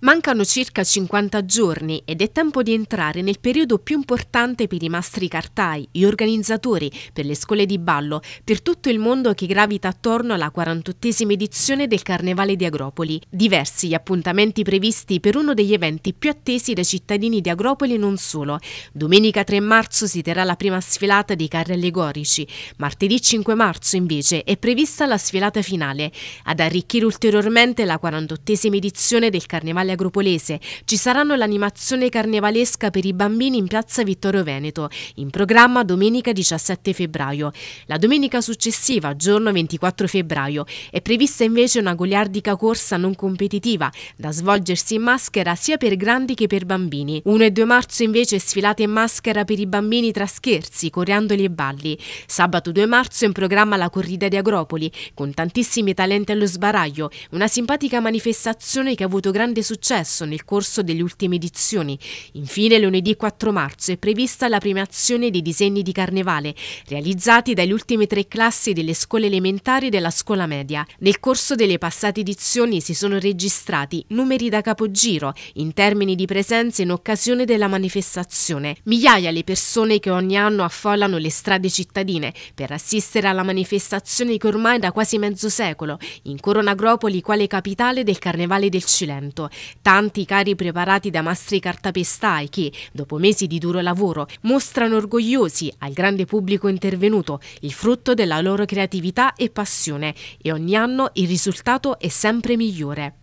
Mancano circa 50 giorni ed è tempo di entrare nel periodo più importante per i mastri cartai, gli organizzatori, per le scuole di ballo, per tutto il mondo che gravita attorno alla 48esima edizione del Carnevale di Agropoli. Diversi gli appuntamenti previsti per uno degli eventi più attesi dai cittadini di Agropoli e non solo. Domenica 3 marzo si terrà la prima sfilata dei carri allegorici, martedì 5 marzo invece è prevista la sfilata finale. Ad arricchire ulteriormente la 48esima edizione del Carnevale Italia Agropolese. Ci saranno l'animazione carnevalesca per i bambini in piazza Vittorio Veneto, in programma domenica 17 febbraio. La domenica successiva, giorno 24 febbraio, è prevista invece una goliardica corsa non competitiva, da svolgersi in maschera sia per grandi che per bambini. 1 e 2 marzo invece sfilate in maschera per i bambini tra scherzi, coriandoli e balli. Sabato 2 marzo in programma la corrida di Agropoli, con tantissimi talenti allo sbaraglio, una simpatica manifestazione che ha avuto grande successo successo nel corso delle ultime edizioni. Infine, lunedì 4 marzo è prevista la premiazione dei disegni di carnevale realizzati dalle ultime tre classi delle scuole elementari e della scuola media. Nel corso delle passate edizioni si sono registrati numeri da capogiro in termini di presenza in occasione della manifestazione. Migliaia le persone che ogni anno affollano le strade cittadine per assistere alla manifestazione che ormai da quasi mezzo secolo incorona Agropoli quale capitale del Carnevale del Cilento Tanti cari preparati da mastri cartapestai che, dopo mesi di duro lavoro, mostrano orgogliosi al grande pubblico intervenuto il frutto della loro creatività e passione e ogni anno il risultato è sempre migliore.